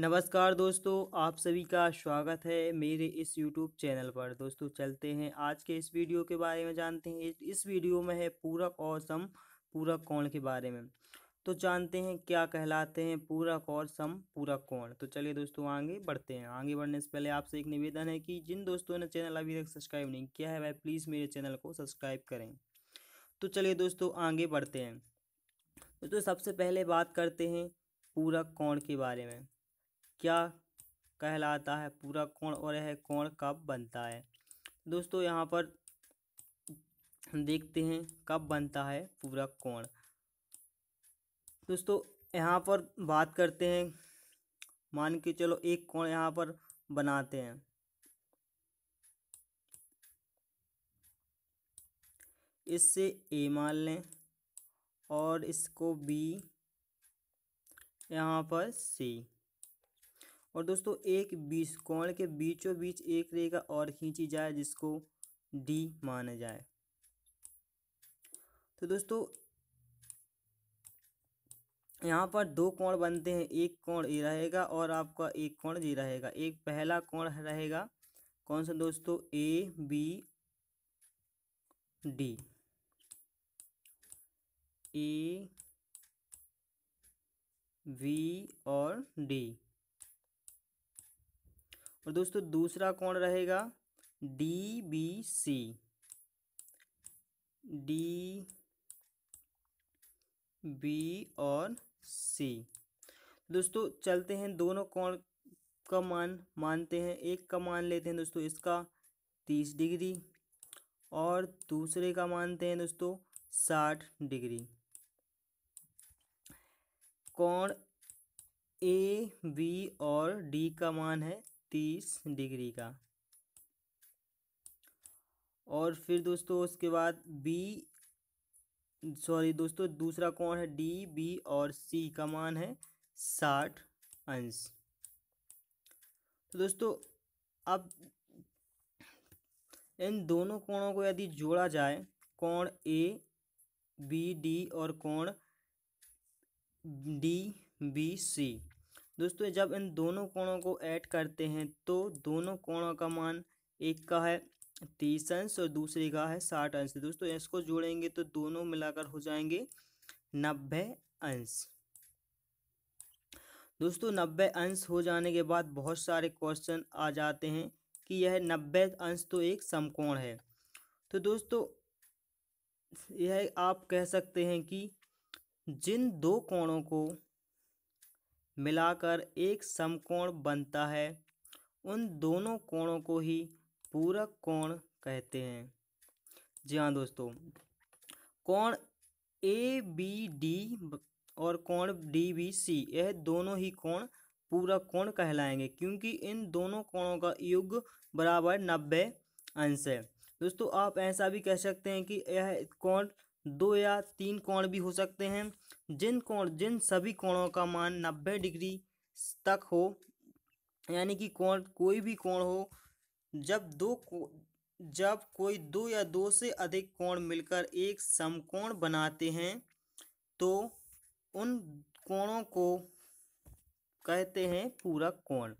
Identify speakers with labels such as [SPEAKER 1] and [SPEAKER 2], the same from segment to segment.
[SPEAKER 1] नमस्कार दोस्तों आप सभी का स्वागत है मेरे इस यूट्यूब चैनल पर दोस्तों चलते हैं आज के इस वीडियो के बारे में जानते हैं इस वीडियो में है पूरक और सम पूरक कोण के बारे में तो जानते हैं क्या कहलाते हैं पूरक और सम पूरक कोण तो चलिए दोस्तों आगे बढ़ते हैं आगे बढ़ने से पहले आपसे एक निवेदन है कि जिन दोस्तों ने चैनल अभी तक सब्सक्राइब नहीं किया है वह प्लीज़ मेरे चैनल को सब्सक्राइब करें तो चलिए दोस्तों आगे बढ़ते हैं दोस्तों सबसे पहले बात करते हैं पूरक कोण के बारे में क्या कहलाता है पूरा कोण और यह कोण कब बनता है दोस्तों यहाँ पर देखते हैं कब बनता है पूरा कोण दोस्तों यहाँ पर बात करते हैं मान के चलो एक कोण यहाँ पर बनाते हैं इससे ए मान लें और इसको बी यहाँ पर सी और दोस्तों एक बीस कोण के बीचों बीच एक रेखा और खींची जाए जिसको डी माना जाए तो दोस्तों यहाँ पर दो कोण बनते हैं एक कोण ए रहेगा और आपका एक कोण जी रहेगा एक पहला कोण रहेगा कौन सा दोस्तों A B D A V और डी और दोस्तों दूसरा कौन रहेगा D B C D B और सी दोस्तों चलते हैं दोनों कौन का मान मानते हैं एक का मान लेते हैं दोस्तों इसका तीस डिग्री और दूसरे का मानते हैं दोस्तों साठ डिग्री कौन ए बी और डी का मान है तीस डिग्री का और फिर दोस्तों उसके बाद बी सॉरी दोस्तों दूसरा कोण है डी बी और सी का मान है साठ अंश तो दोस्तों अब इन दोनों कोणों को यदि जोड़ा जाए कोण ए बी डी और कोण डी बी सी दोस्तों जब इन दोनों कोणों को ऐड करते हैं तो दोनों कोणों का मान एक का है तीस अंश और दूसरे का है साठ अंश दोस्तों इसको जोड़ेंगे तो दोनों मिलाकर हो जाएंगे नब्बे अंश दोस्तों नब्बे अंश हो जाने के बाद बहुत सारे क्वेश्चन आ जाते हैं कि यह नब्बे अंश तो एक समकोण है तो दोस्तों यह आप कह सकते हैं कि जिन दो कोणों को मिलाकर एक समकोण बनता है उन दोनों कोणों को ही पूरक कोण कहते हैं जी हाँ दोस्तों कोण ए बी डी और कोण डी बी सी यह दोनों ही कोण पूरक कोण कहलाएंगे क्योंकि इन दोनों कोणों का युग बराबर नब्बे अंश है दोस्तों आप ऐसा भी कह सकते हैं कि यह कोण दो या तीन कोण भी हो सकते हैं जिन कोण जिन सभी कोणों का मान नब्बे डिग्री तक हो यानी कि कोण कोई भी कोण हो जब दो को, जब कोई दो या दो से अधिक कोण मिलकर एक समकोण बनाते हैं तो उन कोणों को कहते हैं पूरक कोण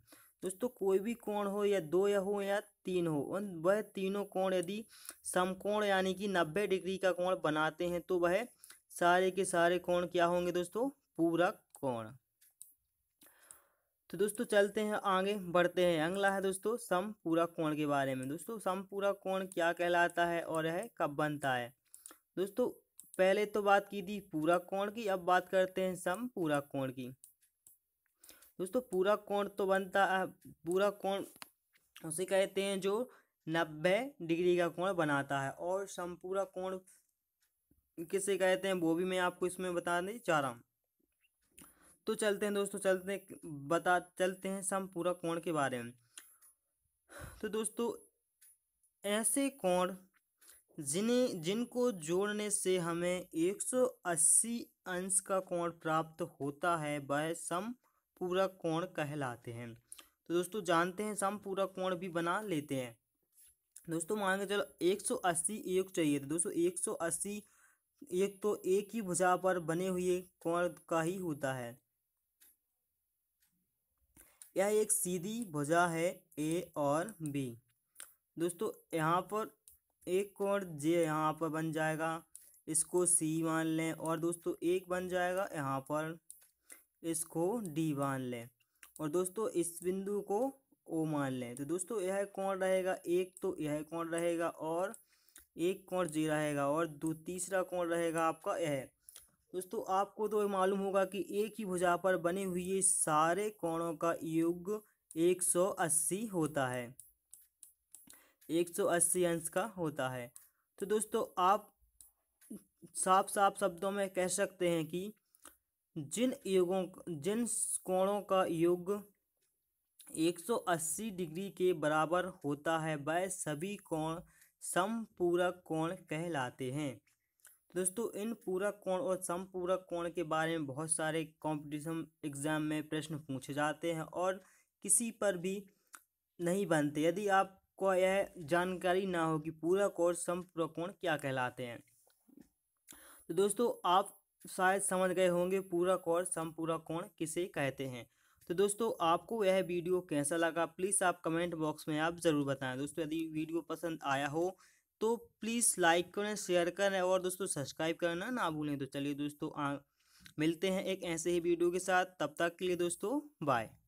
[SPEAKER 1] दोस्तों कोई भी कोण हो या दो या हो या तीन हो उन वह तीनों कोण यदि समकोण यानी कि नब्बे डिग्री का कोण बनाते हैं तो वह सारे के सारे कोण क्या होंगे दोस्तों पूरक कोण तो दोस्तों चलते हैं आगे बढ़ते हैं अगला है दोस्तों सम पूरा कोण के बारे में दोस्तों सम पूरा कोण क्या कहलाता है और यह कब बनता है दोस्तों पहले तो बात की थी पूरा कोण की अब बात करते हैं सम पूरा कोण की दोस्तों पूरा कोण तो बनता है पूरा कोण उसे कहते हैं जो नब्बे डिग्री का कोण बनाता है और समपूरा कोण किसे कहते हैं वो भी मैं आपको इसमें बताने चाह रहा हूँ तो चलते हैं दोस्तों चलते हैं बता चलते हैं समपूरा कोण के बारे में तो दोस्तों ऐसे कोण जिन्हें जिनको जोड़ने से हमें 180 अंश का कोण प्राप्त होता है वह सम पूरा कोण कहलाते हैं तो दोस्तों जानते हैं सम पूरा कोण भी बना लेते हैं दोस्तों मान के चलो एक सौ अस्सी एक चाहिए तो दोस्तों एक सौ अस्सी एक तो एक ही भुजा पर बने हुए कोण का ही होता है यह एक सीधी भुजा है ए और बी दोस्तों यहाँ पर एक कोण जे यहाँ पर बन जाएगा इसको सी मान लें और दोस्तों एक बन जाएगा यहाँ पर इसको डी मान लें और दोस्तों इस बिंदु को ओ मान लें तो दोस्तों यह कौन रहेगा एक तो यह कौन रहेगा और एक कौन जी रहेगा और दो तीसरा कौन रहेगा आपका यह दोस्तों आपको तो मालूम होगा कि एक ही भुजा पर बने हुए सारे कोणों का योग 180 होता है 180 अंश का होता है तो दोस्तों आप साफ साफ शब्दों में कह सकते हैं कि जिन योगों जिन कोणों का योग 180 डिग्री के बराबर होता है वह सभी कोण समपूरक कोण कहलाते हैं दोस्तों इन पूरक कोण और समपूरक कोण के बारे में बहुत सारे कॉम्पिटिशन एग्जाम में प्रश्न पूछे जाते हैं और किसी पर भी नहीं बनते यदि आपको यह जानकारी ना हो कि पूरक और समपूरक कोण क्या कहलाते हैं तो दोस्तों आप शायद समझ गए होंगे कौर सम पूरा कोण किसे कहते हैं तो दोस्तों आपको यह वीडियो कैसा लगा प्लीज़ आप कमेंट बॉक्स में आप ज़रूर बताएं दोस्तों यदि वीडियो पसंद आया हो तो प्लीज़ लाइक करें शेयर करें और दोस्तों सब्सक्राइब करना ना भूलें तो चलिए दोस्तों आ, मिलते हैं एक ऐसे ही वीडियो के साथ तब तक के लिए दोस्तों बाय